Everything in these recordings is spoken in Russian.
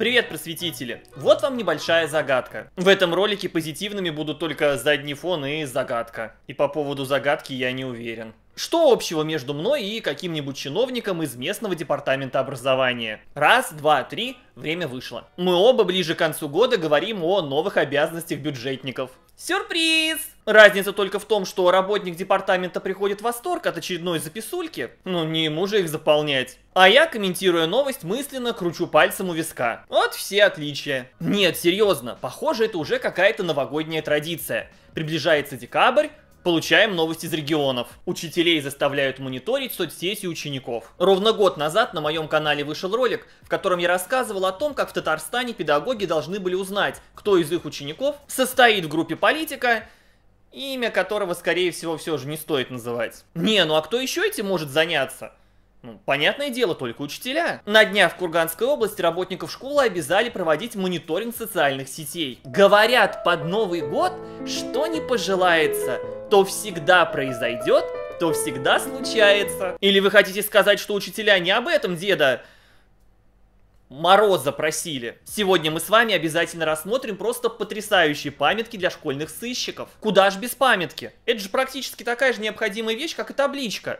Привет, просветители! Вот вам небольшая загадка. В этом ролике позитивными будут только задний фон и загадка. И по поводу загадки я не уверен. Что общего между мной и каким-нибудь чиновником из местного департамента образования? Раз, два, три, время вышло. Мы оба ближе к концу года говорим о новых обязанностях бюджетников. Сюрприз! Разница только в том, что работник департамента приходит в восторг от очередной записульки, ну не ему же их заполнять. А я, комментируя новость, мысленно кручу пальцем у виска. Вот все отличия. Нет, серьезно, похоже, это уже какая-то новогодняя традиция. Приближается декабрь, Получаем новости из регионов. Учителей заставляют мониторить соцсети учеников. Ровно год назад на моем канале вышел ролик, в котором я рассказывал о том, как в Татарстане педагоги должны были узнать, кто из их учеников состоит в группе политика имя которого, скорее всего, все же не стоит называть. Не, ну а кто еще этим может заняться? Ну, понятное дело, только учителя. На днях в Курганской области работников школы обязали проводить мониторинг социальных сетей. Говорят, под Новый год, что не пожелается, то всегда произойдет, то всегда случается. Или вы хотите сказать, что учителя не об этом, деда? Мороза просили. Сегодня мы с вами обязательно рассмотрим просто потрясающие памятки для школьных сыщиков. Куда ж без памятки? Это же практически такая же необходимая вещь, как и табличка.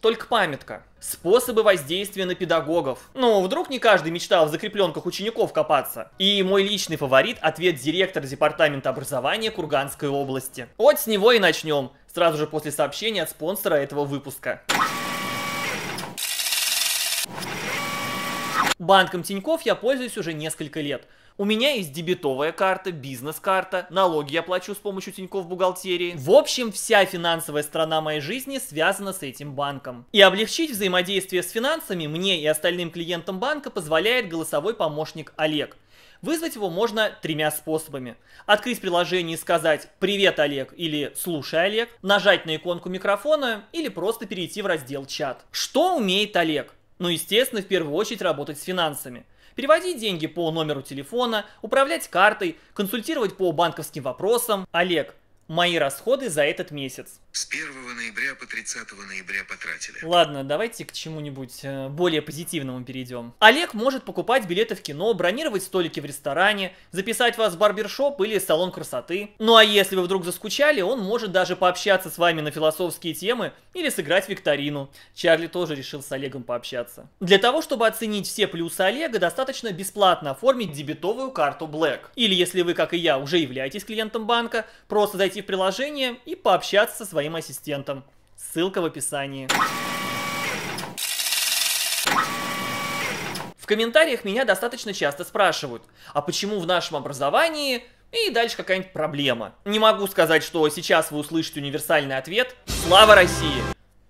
Только памятка. Способы воздействия на педагогов. Ну, вдруг не каждый мечтал в закрепленках учеников копаться. И мой личный фаворит – ответ директора департамента образования Курганской области. Вот с него и начнем, сразу же после сообщения от спонсора этого выпуска. Банком Тиньков я пользуюсь уже несколько лет. У меня есть дебетовая карта, бизнес-карта, налоги я плачу с помощью Тинькофф бухгалтерии. В общем, вся финансовая сторона моей жизни связана с этим банком. И облегчить взаимодействие с финансами мне и остальным клиентам банка позволяет голосовой помощник Олег. Вызвать его можно тремя способами. Открыть приложение и сказать «Привет, Олег» или «Слушай, Олег», нажать на иконку микрофона или просто перейти в раздел «Чат». Что умеет Олег? Ну, естественно, в первую очередь работать с финансами. Переводить деньги по номеру телефона, управлять картой, консультировать по банковским вопросам. Олег, мои расходы за этот месяц. С 1 ноября по 30 ноября потратили. Ладно, давайте к чему-нибудь э, более позитивному перейдем. Олег может покупать билеты в кино, бронировать столики в ресторане, записать вас в барбершоп или салон красоты. Ну а если вы вдруг заскучали, он может даже пообщаться с вами на философские темы или сыграть викторину. Чарли тоже решил с Олегом пообщаться. Для того, чтобы оценить все плюсы Олега, достаточно бесплатно оформить дебетовую карту Black. Или если вы, как и я, уже являетесь клиентом банка, просто зайти зайти в приложение и пообщаться со своим ассистентом. Ссылка в описании. В комментариях меня достаточно часто спрашивают, а почему в нашем образовании и дальше какая-нибудь проблема. Не могу сказать, что сейчас вы услышите универсальный ответ «Слава России!».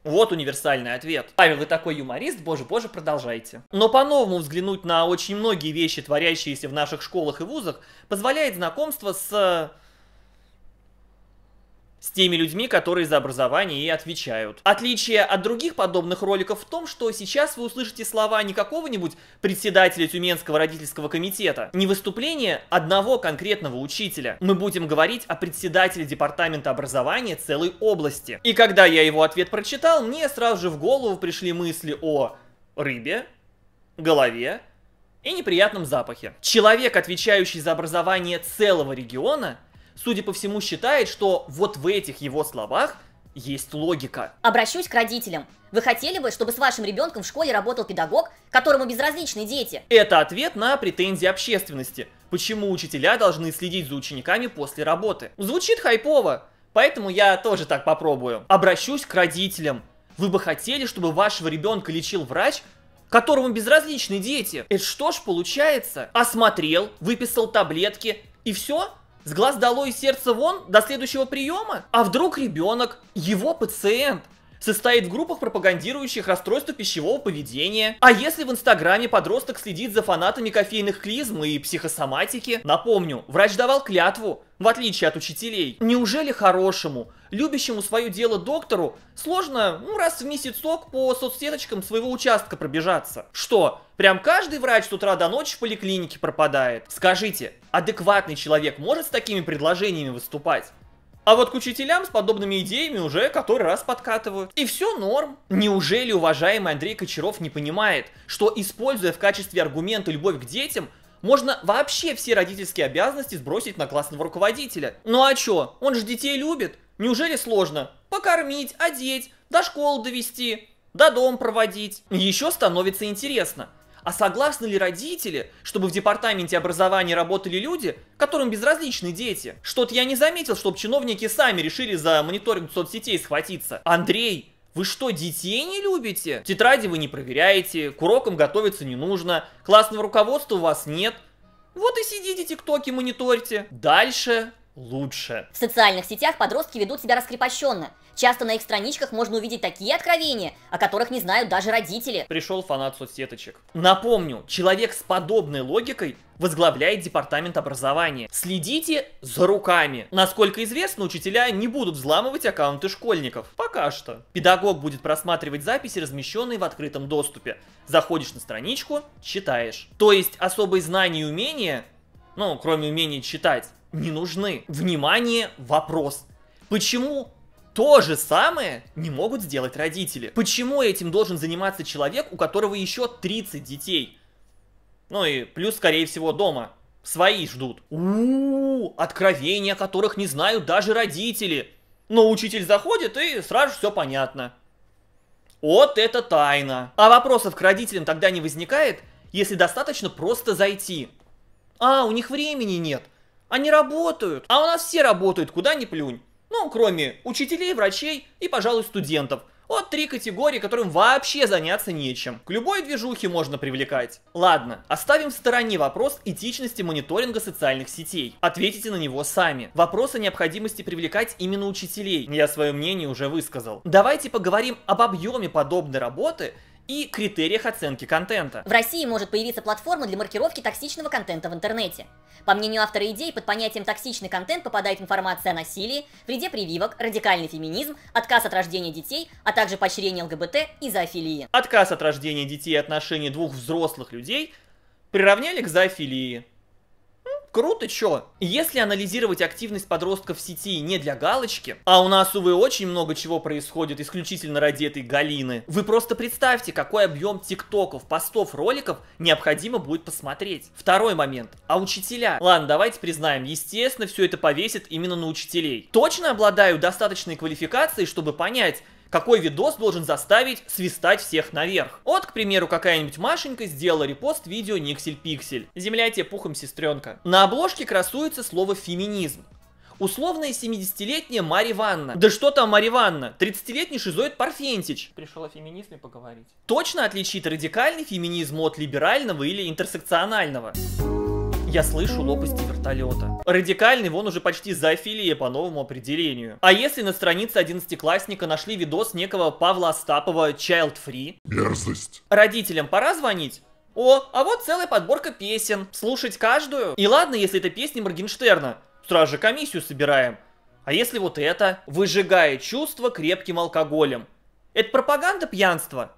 Вот универсальный ответ. Павел, вы такой юморист, боже-боже, продолжайте. Но по-новому взглянуть на очень многие вещи, творящиеся в наших школах и вузах, позволяет знакомство с с теми людьми, которые за образование и отвечают. Отличие от других подобных роликов в том, что сейчас вы услышите слова не какого-нибудь председателя Тюменского родительского комитета, не выступление одного конкретного учителя. Мы будем говорить о председателе департамента образования целой области. И когда я его ответ прочитал, мне сразу же в голову пришли мысли о рыбе, голове и неприятном запахе. Человек, отвечающий за образование целого региона – судя по всему, считает, что вот в этих его словах есть логика. Обращусь к родителям. Вы хотели бы, чтобы с вашим ребенком в школе работал педагог, которому безразличны дети? Это ответ на претензии общественности. Почему учителя должны следить за учениками после работы? Звучит хайпово, поэтому я тоже так попробую. Обращусь к родителям. Вы бы хотели, чтобы вашего ребенка лечил врач, которому безразличны дети? Это что ж получается? Осмотрел, выписал таблетки и все? С глаз долой и сердце вон до следующего приема? А вдруг ребенок, его пациент, состоит в группах, пропагандирующих расстройство пищевого поведения. А если в Инстаграме подросток следит за фанатами кофейных клизм и психосоматики? Напомню, врач давал клятву, в отличие от учителей. Неужели хорошему, любящему свое дело доктору, сложно ну, раз в месяцок по соцсеточкам своего участка пробежаться? Что, прям каждый врач с утра до ночи в поликлинике пропадает? Скажите, адекватный человек может с такими предложениями выступать? А вот к учителям с подобными идеями уже который раз подкатывают. И все норм. Неужели уважаемый Андрей Кочаров не понимает, что используя в качестве аргумента любовь к детям, можно вообще все родительские обязанности сбросить на классного руководителя? Ну а чё, он же детей любит. Неужели сложно? Покормить, одеть, до школы довести, до дома проводить. Еще становится интересно – а согласны ли родители, чтобы в департаменте образования работали люди, которым безразличны дети? Что-то я не заметил, чтобы чиновники сами решили за мониторинг соцсетей схватиться. Андрей, вы что, детей не любите? Тетради вы не проверяете, к урокам готовиться не нужно, классного руководства у вас нет. Вот и сидите тиктоки мониторьте. Дальше лучше. В социальных сетях подростки ведут себя раскрепощенно. Часто на их страничках можно увидеть такие откровения, о которых не знают даже родители. Пришел фанат соцсеточек. Напомню, человек с подобной логикой возглавляет департамент образования. Следите за руками. Насколько известно, учителя не будут взламывать аккаунты школьников. Пока что. Педагог будет просматривать записи, размещенные в открытом доступе. Заходишь на страничку, читаешь. То есть особые знания и умения, ну, кроме умения читать, не нужны. Внимание, вопрос. Почему то же самое не могут сделать родители. Почему этим должен заниматься человек, у которого еще 30 детей? Ну и плюс, скорее всего, дома. Свои ждут. Ууу, откровения которых не знают даже родители. Но учитель заходит и сразу все понятно. Вот это тайна. А вопросов к родителям тогда не возникает, если достаточно просто зайти. А, у них времени нет. Они работают. А у нас все работают, куда ни плюнь. Ну, кроме учителей, врачей и, пожалуй, студентов. Вот три категории, которым вообще заняться нечем. К любой движухе можно привлекать. Ладно, оставим в стороне вопрос этичности мониторинга социальных сетей. Ответите на него сами. Вопрос о необходимости привлекать именно учителей. Я свое мнение уже высказал. Давайте поговорим об объеме подобной работы – и критериях оценки контента. В России может появиться платформа для маркировки токсичного контента в интернете. По мнению автора идей, под понятием «токсичный контент» попадает информация о насилии, вреде прививок, радикальный феминизм, отказ от рождения детей, а также поощрение ЛГБТ и зоофилии. Отказ от рождения детей и отношений двух взрослых людей приравняли к зоофилии. Круто, чё? Если анализировать активность подростков в сети не для галочки, а у нас, увы, очень много чего происходит исключительно ради этой Галины, вы просто представьте, какой объем тиктоков, постов, роликов необходимо будет посмотреть. Второй момент. А учителя? Ладно, давайте признаем, естественно, все это повесит именно на учителей. Точно обладаю достаточной квалификацией, чтобы понять, какой видос должен заставить свистать всех наверх. Вот, к примеру, какая-нибудь Машенька сделала репост видео Никсель Пиксель. Земля тебе пухом, сестренка. На обложке красуется слово «феминизм». Условная 70-летняя Мари Ванна. Да что там Мари Ванна? 30-летний шизоид Парфентич. Пришел о феминизме поговорить. Точно отличит радикальный феминизм от либерального или интерсекционального. Я слышу лопасти вертолета. Радикальный вон уже почти зоофилия по новому определению. А если на странице одиннадцатиклассника нашли видос некого Павла Остапова Child Free? Мерзость. Родителям пора звонить? О, а вот целая подборка песен. Слушать каждую? И ладно, если это песни Моргенштерна. Сразу же комиссию собираем. А если вот это? Выжигая чувства крепким алкоголем. Это пропаганда пьянства?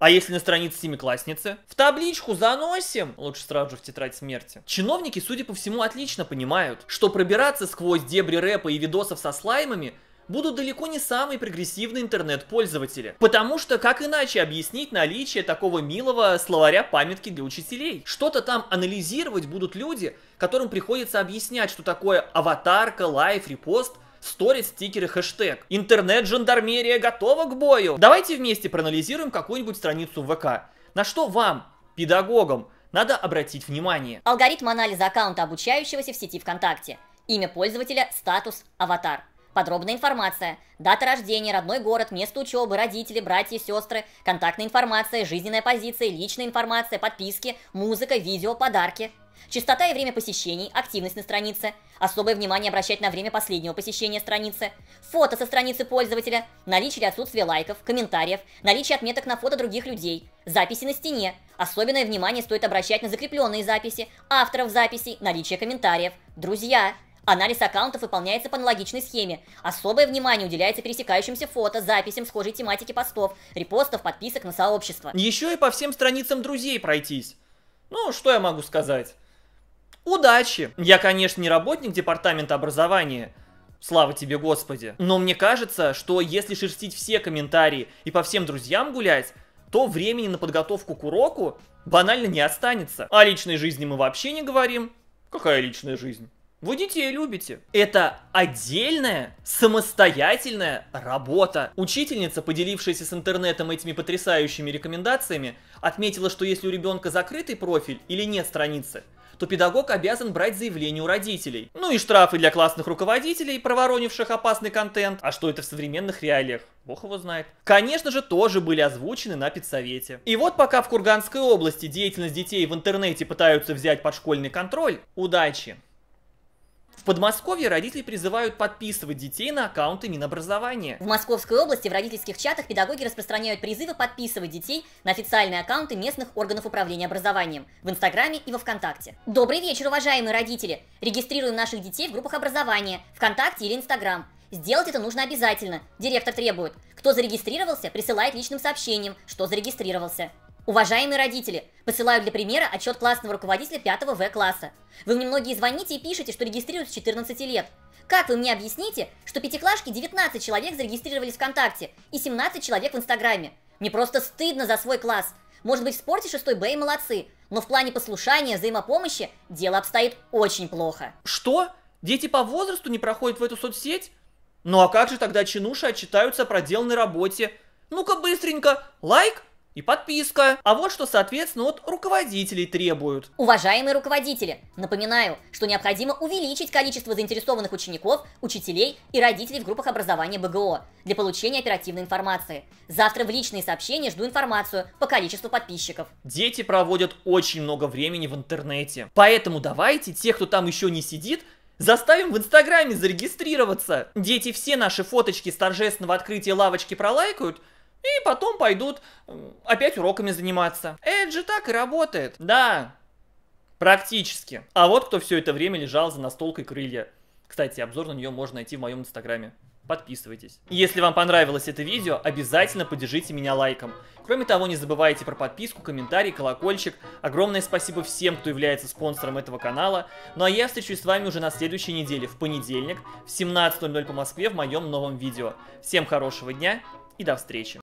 А если на странице семиклассницы? В табличку заносим, лучше сразу же в тетрадь смерти. Чиновники, судя по всему, отлично понимают, что пробираться сквозь дебри рэпа и видосов со слаймами будут далеко не самые прогрессивные интернет-пользователи. Потому что как иначе объяснить наличие такого милого словаря памятки для учителей? Что-то там анализировать будут люди, которым приходится объяснять, что такое аватарка, лайф, репост – сторис, стикеры, хэштег. Интернет-жандармерия готова к бою! Давайте вместе проанализируем какую-нибудь страницу ВК. На что вам, педагогам, надо обратить внимание? Алгоритм анализа аккаунта обучающегося в сети ВКонтакте. Имя пользователя, статус, аватар. Подробная информация. Дата рождения, родной город, место учебы, родители, братья, сестры, контактная информация, жизненная позиция, личная информация, подписки, музыка, видео, подарки. Частота и время посещений, активность на странице. Особое внимание обращать на время последнего посещения страницы. Фото со страницы пользователя. Наличие или отсутствие лайков, комментариев. Наличие отметок на фото других людей. Записи на стене. Особенное внимание стоит обращать на закрепленные записи, авторов записей, наличие комментариев. Друзья. Анализ аккаунтов выполняется по аналогичной схеме. Особое внимание уделяется пересекающимся фото, записям схожей тематики постов, репостов, подписок на сообщество. Еще и по всем страницам друзей пройтись. Ну, что я могу сказать? Удачи! Я, конечно, не работник департамента образования, слава тебе, Господи. Но мне кажется, что если шерстить все комментарии и по всем друзьям гулять, то времени на подготовку к уроку банально не останется. О личной жизни мы вообще не говорим. Какая личная жизнь? Вы детей любите. Это отдельная, самостоятельная работа. Учительница, поделившаяся с интернетом этими потрясающими рекомендациями, отметила, что если у ребенка закрытый профиль или нет страницы, то педагог обязан брать заявление у родителей. Ну и штрафы для классных руководителей, проворонивших опасный контент. А что это в современных реалиях? Бог его знает. Конечно же, тоже были озвучены на педсовете. И вот пока в Курганской области деятельность детей в интернете пытаются взять под школьный контроль, удачи! В Подмосковье родители призывают подписывать детей на аккаунты Минобразования. В Московской области в родительских чатах педагоги распространяют призывы подписывать детей на официальные аккаунты местных органов управления образованием в Инстаграме и во Вконтакте. Добрый вечер, уважаемые родители! Регистрируем наших детей в группах образования, Вконтакте или Инстаграм. Сделать это нужно обязательно, директор требует. Кто зарегистрировался, присылает личным сообщением, что зарегистрировался. Уважаемые родители, посылаю для примера отчет классного руководителя 5 В класса. Вы мне многие звоните и пишете, что регистрируются 14 лет. Как вы мне объясните, что пятиклашки 19 человек зарегистрировались ВКонтакте и 17 человек в Инстаграме? Мне просто стыдно за свой класс. Может быть, в спорте 6 Б и молодцы, но в плане послушания, взаимопомощи дело обстоит очень плохо. Что? Дети по возрасту не проходят в эту соцсеть? Ну а как же тогда чинуши отчитаются о проделанной работе? Ну-ка быстренько, лайк, и подписка. А вот что, соответственно, от руководителей требуют. Уважаемые руководители, напоминаю, что необходимо увеличить количество заинтересованных учеников, учителей и родителей в группах образования БГО для получения оперативной информации. Завтра в личные сообщения жду информацию по количеству подписчиков. Дети проводят очень много времени в интернете. Поэтому давайте тех, кто там еще не сидит, Заставим в Инстаграме зарегистрироваться. Дети все наши фоточки с торжественного открытия лавочки пролайкают, и потом пойдут опять уроками заниматься. Это же так и работает. Да, практически. А вот кто все это время лежал за настолкой крылья. Кстати, обзор на нее можно найти в моем инстаграме. Подписывайтесь. Если вам понравилось это видео, обязательно поддержите меня лайком. Кроме того, не забывайте про подписку, комментарий, колокольчик. Огромное спасибо всем, кто является спонсором этого канала. Ну а я встречусь с вами уже на следующей неделе, в понедельник, в 17.00 по Москве в моем новом видео. Всем хорошего дня и до встречи.